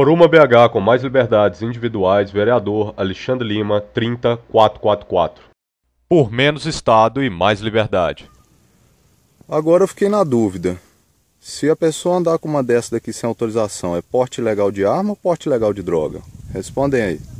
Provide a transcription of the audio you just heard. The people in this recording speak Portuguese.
Por uma BH com mais liberdades individuais, vereador Alexandre Lima, 30444. Por menos Estado e mais liberdade. Agora eu fiquei na dúvida. Se a pessoa andar com uma dessa daqui sem autorização, é porte legal de arma ou porte legal de droga? Respondem aí.